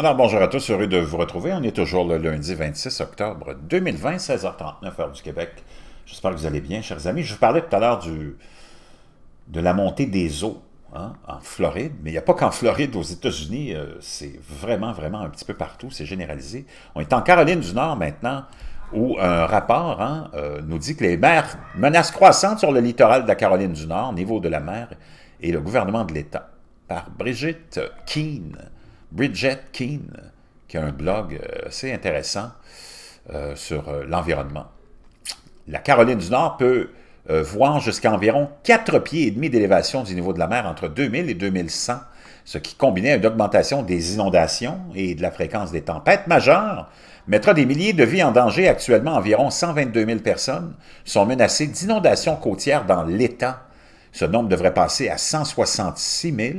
Alors, bonjour à tous, heureux de vous retrouver. On est toujours le lundi 26 octobre 2020, 16h39, heure du Québec. J'espère que vous allez bien, chers amis. Je vous parlais tout à l'heure de la montée des eaux hein, en Floride, mais il n'y a pas qu'en Floride, aux États-Unis, euh, c'est vraiment, vraiment un petit peu partout, c'est généralisé. On est en Caroline du Nord maintenant, où un rapport hein, euh, nous dit que les mers menacent croissantes sur le littoral de la Caroline du Nord, niveau de la mer, et le gouvernement de l'État, par Brigitte Keane Bridget Keane, qui a un blog euh, assez intéressant euh, sur euh, l'environnement. La Caroline du Nord peut voir jusqu'à environ 4,5 pieds et demi d'élévation du niveau de la mer entre 2000 et 2100, ce qui, combiné à une augmentation des inondations et de la fréquence des tempêtes majeures, mettra des milliers de vies en danger. Actuellement, environ 122 000 personnes sont menacées d'inondations côtières dans l'État. Ce nombre devrait passer à 166 000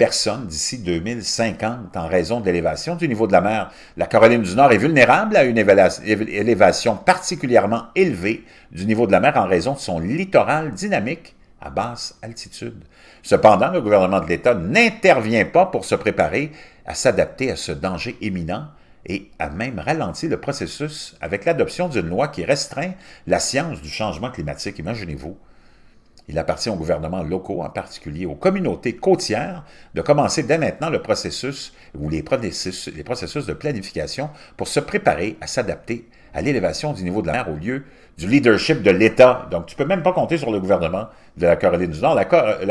Personne d'ici 2050 en raison de l'élévation du niveau de la mer. La Caroline du Nord est vulnérable à une élévation particulièrement élevée du niveau de la mer en raison de son littoral dynamique à basse altitude. Cependant, le gouvernement de l'État n'intervient pas pour se préparer à s'adapter à ce danger imminent et a même ralenti le processus avec l'adoption d'une loi qui restreint la science du changement climatique. Imaginez-vous, il appartient aux gouvernements locaux, en particulier aux communautés côtières, de commencer dès maintenant le processus ou les processus, les processus de planification pour se préparer à s'adapter à l'élévation du niveau de la mer au lieu du leadership de l'État. Donc, tu peux même pas compter sur le gouvernement de la Caroline du Nord. La,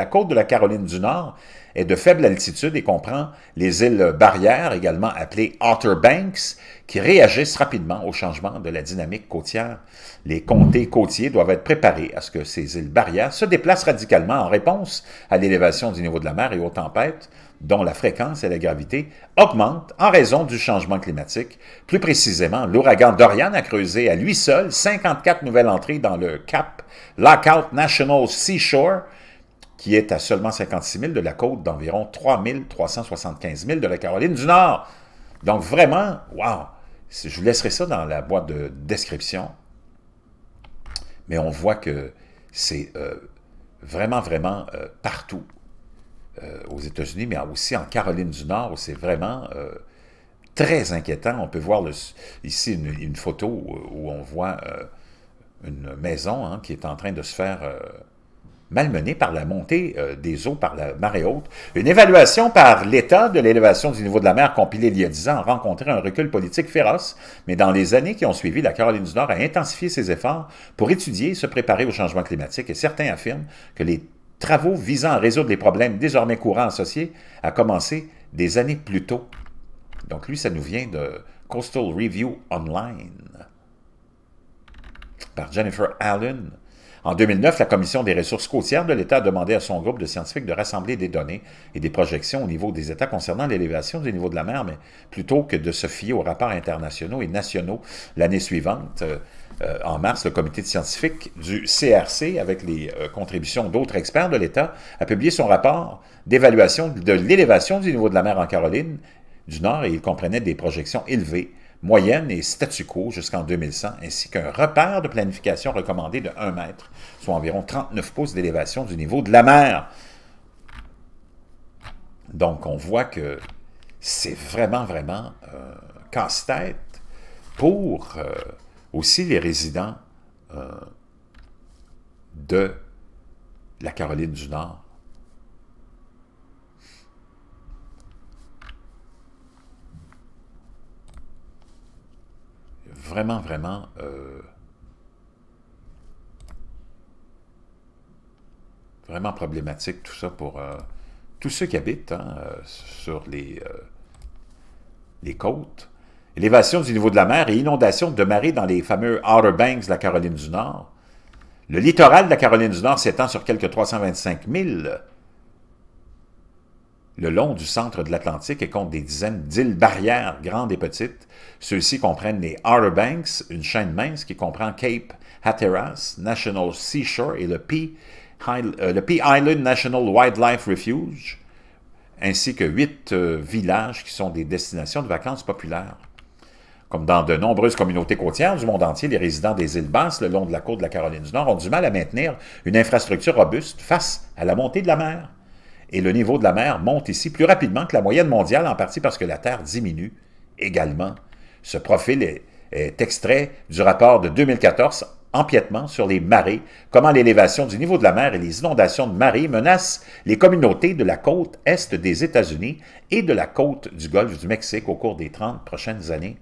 côte de la Caroline du Nord est de faible altitude et comprend les îles Barrières, également appelées Outer Banks, qui réagissent rapidement au changement de la dynamique côtière. Les comtés côtiers doivent être préparés à ce que ces îles Barrières se déplacent radicalement en réponse à l'élévation du niveau de la mer et aux tempêtes dont la fréquence et la gravité, augmentent en raison du changement climatique. Plus précisément, l'ouragan Dorian a creusé à lui seul 54 nouvelles entrées dans le Cap Lockout National Seashore, qui est à seulement 56 000 de la côte d'environ 3 375 000 de la Caroline du Nord. Donc vraiment, wow! Je vous laisserai ça dans la boîte de description. Mais on voit que c'est euh, vraiment, vraiment euh, partout euh, aux États-Unis, mais aussi en Caroline du Nord, où c'est vraiment euh, très inquiétant. On peut voir ici une, photo où on voit euh, une maison hein, qui est en train de se faire malmener par la montée des eaux, par la marée haute. Une évaluation par l'État de l'élévation du niveau de la mer compilée il y a 10 ans a rencontré un recul politique féroce, mais dans les années qui ont suivi, la Caroline du Nord a intensifié ses efforts pour étudier et se préparer au changement climatique et certains affirment que les travaux visant à résoudre les problèmes désormais courants associés a commencé des années plus tôt. Donc lui, ça nous vient de Coastal Review Online par Jennifer Allen en 2009, la Commission des ressources côtières de l'État a demandé à son groupe de scientifiques de rassembler des données et des projections au niveau des États concernant l'élévation du niveau de la mer, mais plutôt que de se fier aux rapports internationaux et nationaux l'année suivante. Euh, euh, en mars, le comité de scientifique du CRC, avec les euh, contributions d'autres experts de l'État, a publié son rapport d'évaluation de l'élévation du niveau de la mer en Caroline du Nord et il comprenait des projections élevées moyenne et statu quo jusqu'en 2100, ainsi qu'un repère de planification recommandé de 1 mètre, soit environ 39 pouces d'élévation du niveau de la mer. Donc, on voit que c'est vraiment, vraiment euh, casse-tête pour euh, aussi les résidents euh, de la Caroline du Nord vraiment, vraiment... Euh, vraiment problématique tout ça pour euh, tous ceux qui habitent hein, euh, sur les, les côtes. Élévation du niveau de la mer et inondation de marée dans les fameux Outer Banks de la Caroline du Nord. Le littoral de la Caroline du Nord s'étend sur quelques 325 000 le long du centre de l'Atlantique et compte des dizaines d'îles barrières, grandes et petites. Ceux-ci comprennent les Outer Banks, une chaîne mince qui comprend Cape Hatteras, National Seashore et le Pea euh, Island National Wildlife Refuge, ainsi que huit euh, villages qui sont des destinations de vacances populaires. Comme dans de nombreuses communautés côtières du monde entier, les résidents des îles basses le long de la côte de la Caroline du Nord ont du mal à maintenir une infrastructure robuste face à la montée de la mer et le niveau de la mer monte ici plus rapidement que la moyenne mondiale, en partie parce que la Terre diminue également. Ce profil est, extrait du rapport de 2014 empiètement sur les marées, comment l'élévation du niveau de la mer et les inondations de marées menacent les communautés de la côte est des États-Unis et de la côte du golfe du Mexique au cours des 30 prochaines années.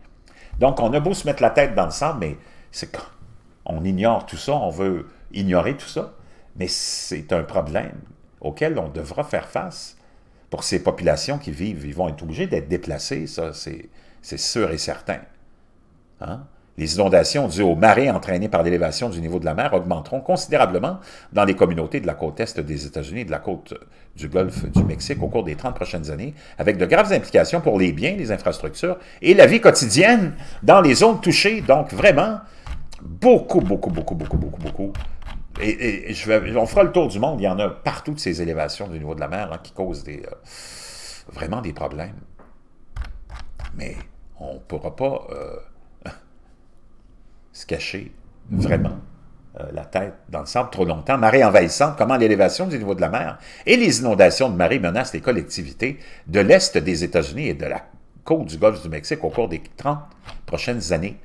Donc, on a beau se mettre la tête dans le sable, mais c'est on ignore tout ça, on veut ignorer tout ça, mais c'est un problème Auxquels on devra faire face pour ces populations qui vivent. Ils vont être obligés d'être déplacés, ça, c'est sûr et certain. Hein? Les inondations dues aux marées entraînées par l'élévation du niveau de la mer augmenteront considérablement dans les communautés de la côte est des États-Unis et de la côte du Golfe du Mexique au cours des 30 prochaines années, avec de graves implications pour les biens, les infrastructures et la vie quotidienne dans les zones touchées. Donc vraiment, beaucoup, beaucoup, beaucoup, beaucoup, beaucoup, beaucoup et, on fera le tour du monde. Il y en a partout de ces élévations du niveau de la mer hein, qui causent euh, vraiment des problèmes. Mais on ne pourra pas euh, se cacher vraiment euh, la tête dans le sable trop longtemps. Marée envahissante, comment l'élévation du niveau de la mer et les inondations de marée menacent les collectivités de l'Est des États-Unis et de la côte du Golfe du Mexique au cours des 30 prochaines années.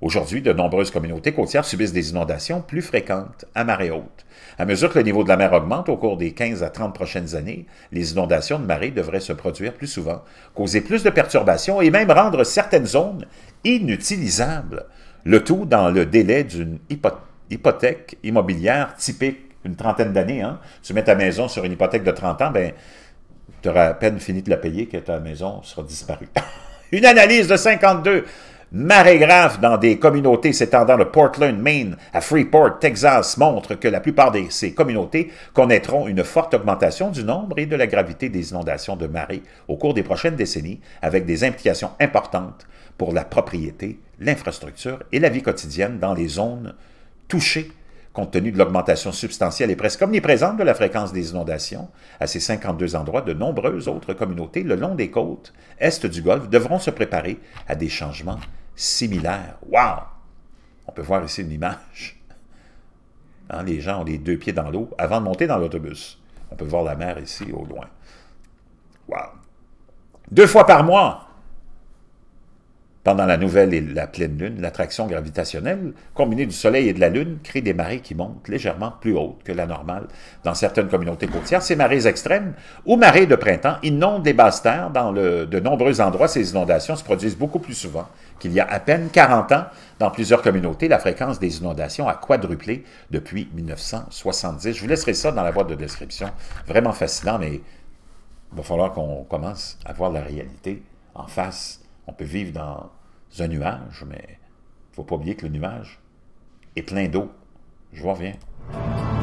Aujourd'hui, de nombreuses communautés côtières subissent des inondations plus fréquentes à marée haute. À mesure que le niveau de la mer augmente au cours des 15 à 30 prochaines années, les inondations de marée devraient se produire plus souvent, causer plus de perturbations et même rendre certaines zones inutilisables, le tout dans le délai d'une hypothèque immobilière typique, une trentaine d'années. Hein. Tu mets ta maison sur une hypothèque de 30 ans, ben, tu auras à peine fini de la payer que ta maison sera disparue. une analyse de 52 marée grave dans des communautés s'étendant de Portland, Maine, à Freeport, Texas, montrent que la plupart de ces communautés connaîtront une forte augmentation du nombre et de la gravité des inondations de marée au cours des prochaines décennies, avec des implications importantes pour la propriété, l'infrastructure et la vie quotidienne dans les zones touchées compte tenu de l'augmentation substantielle et presque omniprésente de la fréquence des inondations, à ces 52 endroits, de nombreuses autres communautés le long des côtes est du golfe devront se préparer à des changements similaires. Wow! On peut voir ici une image. Hein, les gens ont les deux pieds dans l'eau avant de monter dans l'autobus. On peut voir la mer ici au loin. Wow! Deux fois par mois, pendant la nouvelle et la pleine lune, l'attraction gravitationnelle combinée du Soleil et de la Lune crée des marées qui montent légèrement plus hautes que la normale dans certaines communautés côtières. Ces marées extrêmes ou marées de printemps inondent des basses terres. Dans de nombreux endroits, ces inondations se produisent beaucoup plus souvent qu'il y a à peine 40 ans. Dans plusieurs communautés, la fréquence des inondations a quadruplé depuis 1970. Je vous laisserai ça dans la boîte de description. Vraiment fascinant, mais il va falloir qu'on commence à voir la réalité en face. On peut vivre dans un nuage, mais il ne faut pas oublier que le nuage est plein d'eau. Je vous reviens.